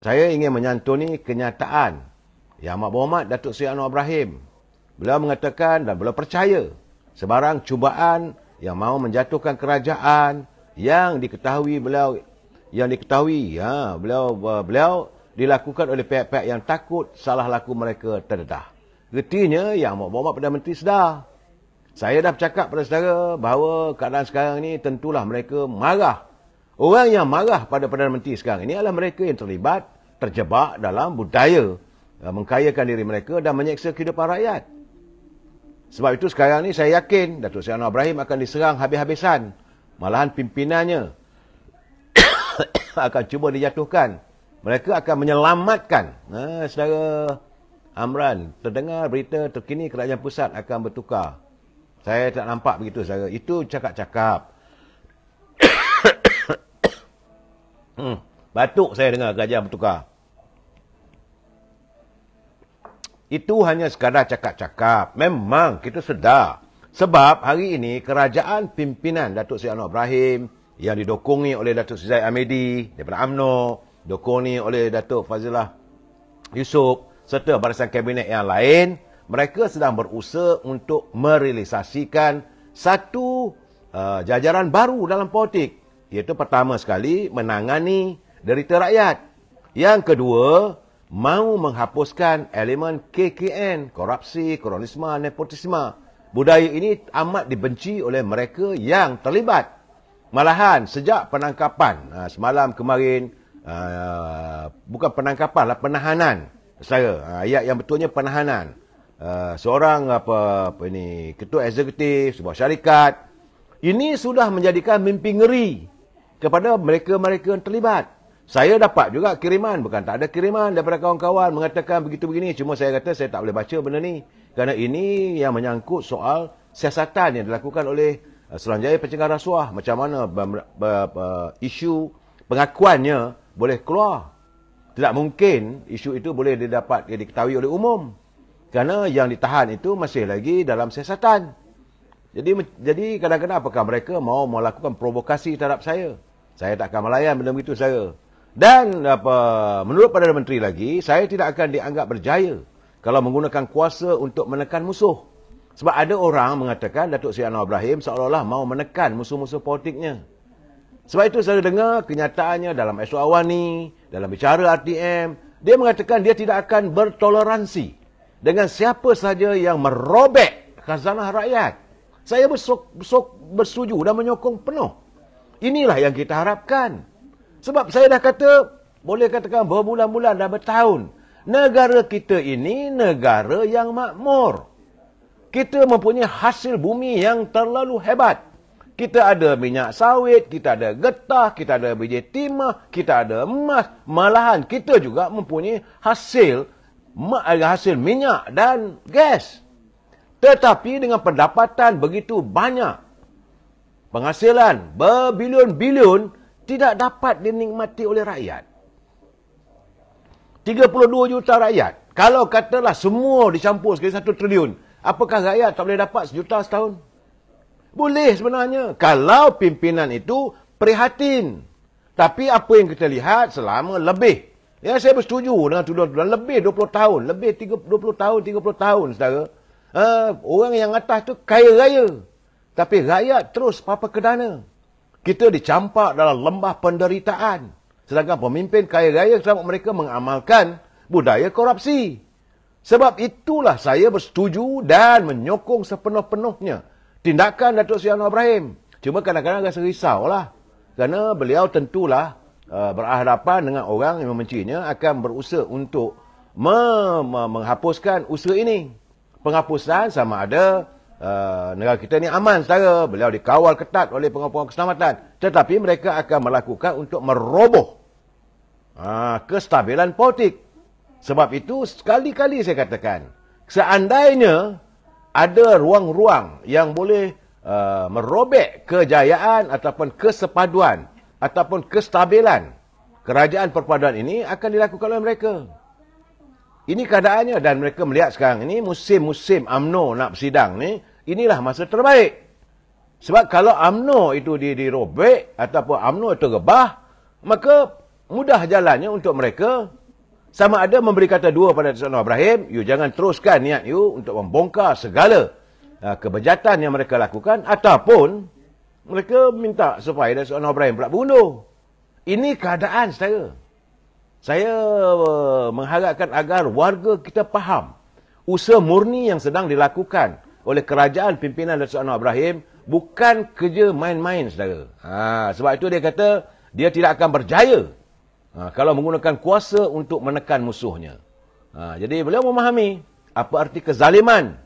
Saya ingin menyantuni kenyataan Yang Amat Berhormat Datuk Seri Anwar Ibrahim. Beliau mengatakan dan beliau percaya sebarang cubaan yang mahu menjatuhkan kerajaan yang diketahui beliau yang diketahui ya beliau eh, beliau dilakukan oleh pihak-pihak yang takut salah laku mereka terdedah. Getinya yang Amat Berhormat Perdana Menteri sedar. Saya dah bercakap pada saudara bahawa keadaan sekarang ini tentulah mereka marah Orang yang marah pada Perdana Menteri sekarang ini adalah mereka yang terlibat, terjebak dalam budaya uh, mengkayakan diri mereka dan menyeksa kehidupan rakyat. Sebab itu sekarang ini saya yakin Datuk Seri Anwar Ibrahim akan diserang habis-habisan. Malahan pimpinannya akan cuba dijatuhkan. Mereka akan menyelamatkan. Uh, saudara Amran, terdengar berita terkini kerajaan pusat akan bertukar. Saya tak nampak begitu saudara. Itu cakap-cakap. Hmm. Batuk saya dengar gajah bertukar. Itu hanya sekadar cakap-cakap. Memang kita sedar. Sebab hari ini kerajaan pimpinan Datuk Seri Anwar Ibrahim yang didokongi oleh Datuk Seri Zaid Amedi daripada UMNO, didokongi oleh Datuk Fazilah Yusof serta barisan kabinet yang lain, mereka sedang berusaha untuk merealisasikan satu uh, jajaran baru dalam politik iaitu pertama sekali menangani derita rakyat. Yang kedua, mahu menghapuskan elemen KKN, korupsi, kronisme, nepotisme. Budaya ini amat dibenci oleh mereka yang terlibat. Malahan, sejak penangkapan ah, semalam kemarin, ah, bukan penangkapan lah, penahanan saya. Ah, ayat yang betulnya penahanan. seorang apa, apa ini, ketua eksekutif sebuah syarikat. Ini sudah menjadikan mimpi ngeri kepada mereka-mereka yang terlibat. Saya dapat juga kiriman, bukan tak ada kiriman daripada kawan-kawan mengatakan begitu begini. Cuma saya kata saya tak boleh baca benda ni. Kerana ini yang menyangkut soal siasatan yang dilakukan oleh uh, Selanjaya Pencegah Rasuah. Macam mana isu pengakuannya boleh keluar. Tidak mungkin isu itu boleh didapat diketahui oleh umum. Kerana yang ditahan itu masih lagi dalam siasatan. Jadi jadi kadang-kadang apakah mereka mau melakukan provokasi terhadap saya? saya tak akan melayan benda begitu saya. Dan apa menurut pada Menteri lagi, saya tidak akan dianggap berjaya kalau menggunakan kuasa untuk menekan musuh. Sebab ada orang mengatakan Datuk Seri Anwar Ibrahim seolah-olah mau menekan musuh-musuh politiknya. Sebab itu saya dengar kenyataannya dalam esok awani dalam bicara RTM, dia mengatakan dia tidak akan bertoleransi dengan siapa sahaja yang merobek khazanah rakyat. Saya bersok, bersok, bersetuju dan menyokong penuh. Inilah yang kita harapkan. Sebab saya dah kata, boleh katakan berbulan-bulan dah bertahun. Negara kita ini negara yang makmur. Kita mempunyai hasil bumi yang terlalu hebat. Kita ada minyak sawit, kita ada getah, kita ada biji timah, kita ada emas. Malahan kita juga mempunyai hasil eh, hasil minyak dan gas. Tetapi dengan pendapatan begitu banyak, penghasilan berbilion-bilion tidak dapat dinikmati oleh rakyat. 32 juta rakyat. Kalau katalah semua dicampur sekali 1 trilion, apakah rakyat tak boleh dapat sejuta setahun? Boleh sebenarnya. Kalau pimpinan itu prihatin. Tapi apa yang kita lihat selama lebih. Ya saya bersetuju dengan tuduhan-tuduhan lebih 20 tahun. Lebih 30, 20 tahun, 30 tahun saudara. Uh, orang yang atas tu kaya raya. Tapi rakyat terus papa kedana. Kita dicampak dalam lembah penderitaan. Sedangkan pemimpin kaya raya selama mereka mengamalkan budaya korupsi. Sebab itulah saya bersetuju dan menyokong sepenuh-penuhnya tindakan Datuk Seri Anwar Ibrahim. Cuma kadang-kadang rasa risau lah. Kerana beliau tentulah eh, berhadapan dengan orang yang membencinya akan berusaha untuk menghapuskan usaha ini. Penghapusan sama ada uh, negara kita ni aman secara beliau dikawal ketat oleh pengawal keselamatan tetapi mereka akan melakukan untuk meroboh uh, kestabilan politik sebab itu sekali-kali saya katakan seandainya ada ruang-ruang yang boleh uh, merobek kejayaan ataupun kesepaduan ataupun kestabilan kerajaan perpaduan ini akan dilakukan oleh mereka ini keadaannya dan mereka melihat sekarang ini musim-musim AMNO nak bersidang ni inilah masa terbaik. Sebab kalau amno itu dirobek ataupun amno itu rebah, maka mudah jalannya untuk mereka sama ada memberi kata dua pada Tuan Ibrahim, you jangan teruskan niat you untuk membongkar segala uh, kebejatan yang mereka lakukan ataupun mereka minta supaya dari Tuan Ibrahim pula bunuh. Ini keadaan saya. Saya uh, mengharapkan agar warga kita faham usaha murni yang sedang dilakukan oleh kerajaan pimpinan Datuk Anwar Ibrahim bukan kerja main-main saudara. Ha, sebab itu dia kata dia tidak akan berjaya ha, kalau menggunakan kuasa untuk menekan musuhnya. Ha, jadi beliau memahami apa arti kezaliman.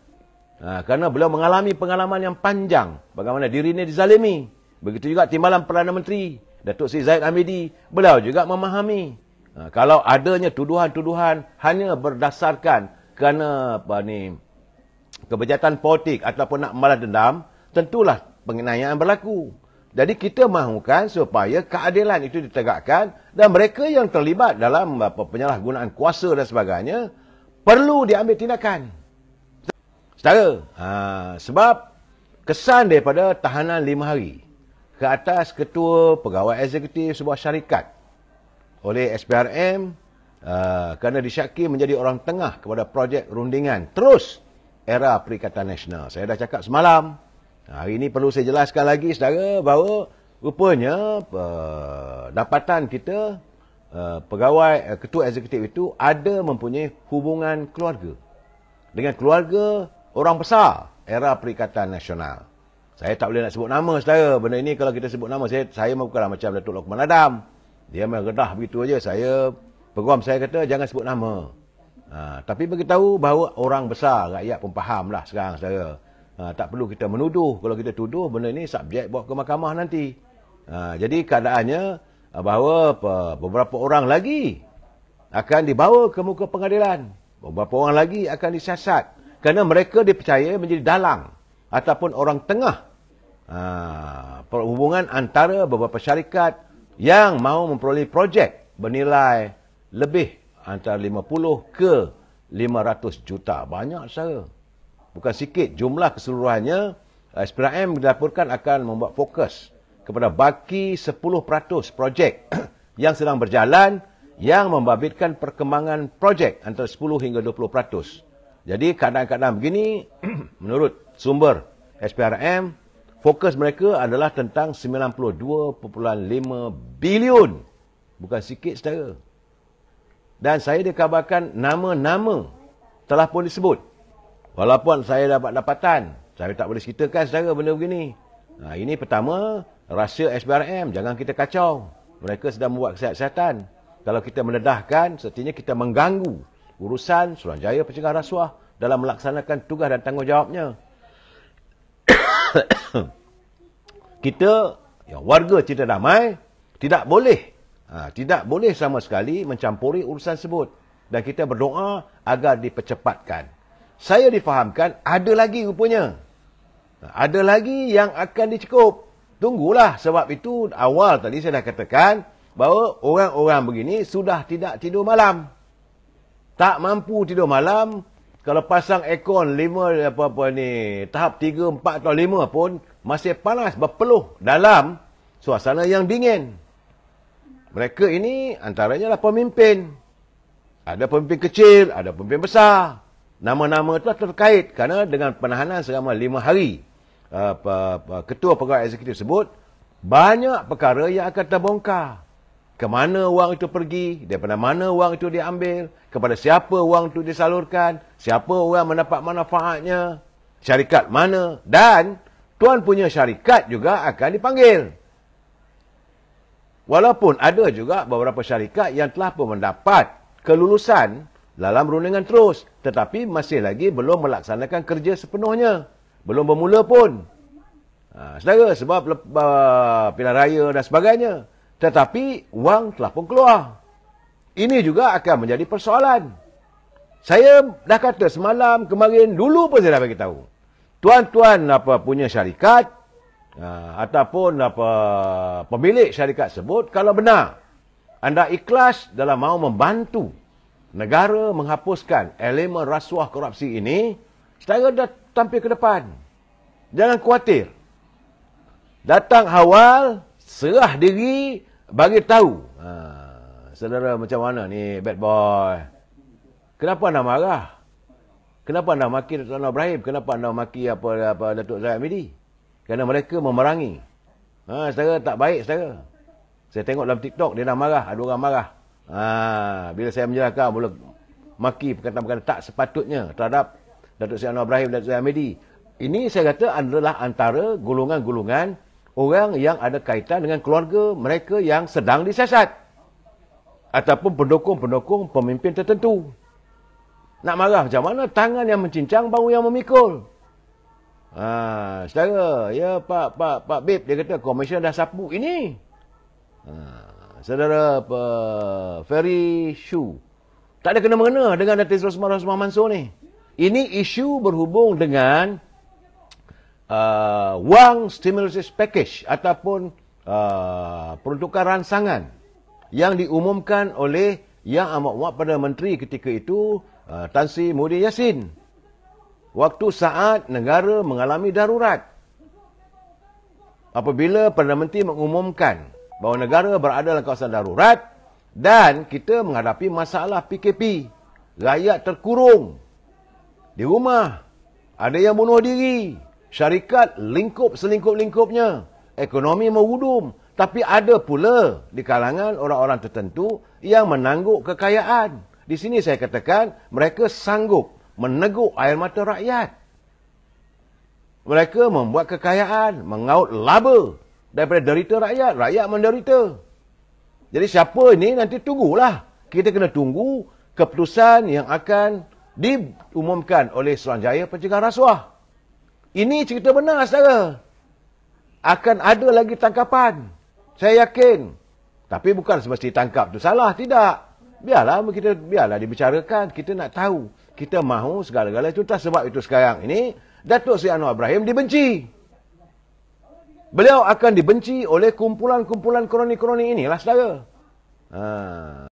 Ha, kerana beliau mengalami pengalaman yang panjang bagaimana diri ini dizalimi. Begitu juga timbalan Perdana Menteri Datuk Seri Zaid Hamidi. Beliau juga memahami ha, kalau adanya tuduhan-tuduhan hanya berdasarkan kerana apa ni, kebejatan politik ataupun nak malah dendam, tentulah penganiayaan berlaku. Jadi kita mahukan supaya keadilan itu ditegakkan dan mereka yang terlibat dalam penyalahgunaan kuasa dan sebagainya perlu diambil tindakan. Setara, ha, sebab kesan daripada tahanan lima hari ke atas ketua pegawai eksekutif sebuah syarikat oleh SPRM uh, ha, kerana disyaki menjadi orang tengah kepada projek rundingan terus era Perikatan Nasional. Saya dah cakap semalam. Hari ini perlu saya jelaskan lagi saudara bahawa rupanya uh, dapatan kita uh, pegawai uh, ketua eksekutif itu ada mempunyai hubungan keluarga dengan keluarga orang besar era Perikatan Nasional. Saya tak boleh nak sebut nama saudara. Benda ini kalau kita sebut nama saya saya bukanlah macam Datuk Lokman Adam. Dia meredah begitu aja saya peguam saya kata jangan sebut nama. Ha, tapi bagi tahu bahawa orang besar, rakyat pun faham lah sekarang saudara. Ha, tak perlu kita menuduh. Kalau kita tuduh, benda ini subjek buat ke mahkamah nanti. Ha, jadi keadaannya ha, bahawa beberapa orang lagi akan dibawa ke muka pengadilan. Beberapa orang lagi akan disiasat. Kerana mereka dipercaya menjadi dalang ataupun orang tengah ha, perhubungan antara beberapa syarikat yang mahu memperoleh projek bernilai lebih antara 50 ke 500 juta. Banyak secara. Bukan sikit. Jumlah keseluruhannya, eh, SPRM dilaporkan akan membuat fokus kepada baki 10% projek yang sedang berjalan yang membabitkan perkembangan projek antara 10 hingga 20%. Jadi kadang-kadang begini, menurut sumber SPRM, fokus mereka adalah tentang 92.5 bilion. Bukan sikit setara dan saya dikabarkan nama-nama telah pun disebut. Walaupun saya dapat dapatan, saya tak boleh ceritakan secara benda begini. Ha, ini pertama, rahsia SBRM. Jangan kita kacau. Mereka sedang membuat kesihatan. Kalau kita mendedahkan, setinya kita mengganggu urusan Suruhanjaya Pencegah Rasuah dalam melaksanakan tugas dan tanggungjawabnya. kita, yang warga cita damai, tidak boleh Ha, tidak boleh sama sekali mencampuri urusan sebut. Dan kita berdoa agar dipercepatkan. Saya difahamkan ada lagi rupanya. Ha, ada lagi yang akan dicukup. Tunggulah sebab itu awal tadi saya dah katakan bahawa orang-orang begini sudah tidak tidur malam. Tak mampu tidur malam kalau pasang aircon 5 apa-apa ni, tahap tiga empat atau lima pun masih panas berpeluh dalam suasana yang dingin. Mereka ini antaranya lah pemimpin. Ada pemimpin kecil, ada pemimpin besar. Nama-nama itu terkait kerana dengan penahanan selama lima hari uh, ketua pegawai eksekutif sebut banyak perkara yang akan terbongkar. Ke mana wang itu pergi, daripada mana wang itu diambil, kepada siapa wang itu disalurkan, siapa orang mendapat manfaatnya, syarikat mana dan tuan punya syarikat juga akan dipanggil. Walaupun ada juga beberapa syarikat yang telah pun mendapat kelulusan dalam rundingan terus tetapi masih lagi belum melaksanakan kerja sepenuhnya. Belum bermula pun. Ha, saudara, sebab uh, pilihan raya dan sebagainya. Tetapi wang telah pun keluar. Ini juga akan menjadi persoalan. Saya dah kata semalam, kemarin, dulu pun saya dah bagi tahu. Tuan-tuan apa punya syarikat, Ha, ataupun apa pemilik syarikat sebut kalau benar anda ikhlas dalam mau membantu negara menghapuskan elemen rasuah korupsi ini secara dah tampil ke depan jangan khawatir datang awal serah diri bagi tahu ha, saudara macam mana ni bad boy kenapa anda marah kenapa anda maki Dato' Ibrahim kenapa anda maki apa apa Datuk Zaid Midi kerana mereka memerangi. Ha, saudara tak baik saya. Saya tengok dalam TikTok dia dah marah, ada orang marah. Ha, bila saya menjelaskan boleh maki perkataan-perkataan tak sepatutnya terhadap Datuk Seri Anwar Ibrahim dan Datuk Seri Ini saya kata adalah antara golongan-golongan orang yang ada kaitan dengan keluarga mereka yang sedang disiasat. Ataupun pendukung-pendukung pemimpin tertentu. Nak marah macam mana? Tangan yang mencincang, bahu yang memikul. Ha, saudara, ya Pak, Pak, Pak Bib dia kata komisen dah sapu ini. Ha, saudara apa Ferry Shu. Tak ada kena mengena dengan Datin Rosmar Osman Mansur ni. Ini isu berhubung dengan uh, wang stimulus package ataupun uh, peruntukan ransangan yang diumumkan oleh Yang Amat Muat pada Menteri ketika itu uh, Tan Sri Mudi Yassin waktu saat negara mengalami darurat. Apabila Perdana Menteri mengumumkan bahawa negara berada dalam kawasan darurat dan kita menghadapi masalah PKP. Rakyat terkurung di rumah. Ada yang bunuh diri. Syarikat lingkup selingkup-lingkupnya. Ekonomi merudum. Tapi ada pula di kalangan orang-orang tertentu yang menangguk kekayaan. Di sini saya katakan mereka sanggup meneguk air mata rakyat. Mereka membuat kekayaan, mengaut laba daripada derita rakyat. Rakyat menderita. Jadi siapa ini nanti tunggulah. Kita kena tunggu keputusan yang akan diumumkan oleh Suranjaya Pencegahan Rasuah. Ini cerita benar, saudara. Akan ada lagi tangkapan. Saya yakin. Tapi bukan semestinya tangkap tu salah. Tidak. Biarlah kita biarlah dibicarakan. Kita nak tahu kita mahu segala-gala tuntas sebab itu sekarang ini Datuk Seri Anwar Ibrahim dibenci. Beliau akan dibenci oleh kumpulan-kumpulan kroni-kroni inilah saudara. Ha.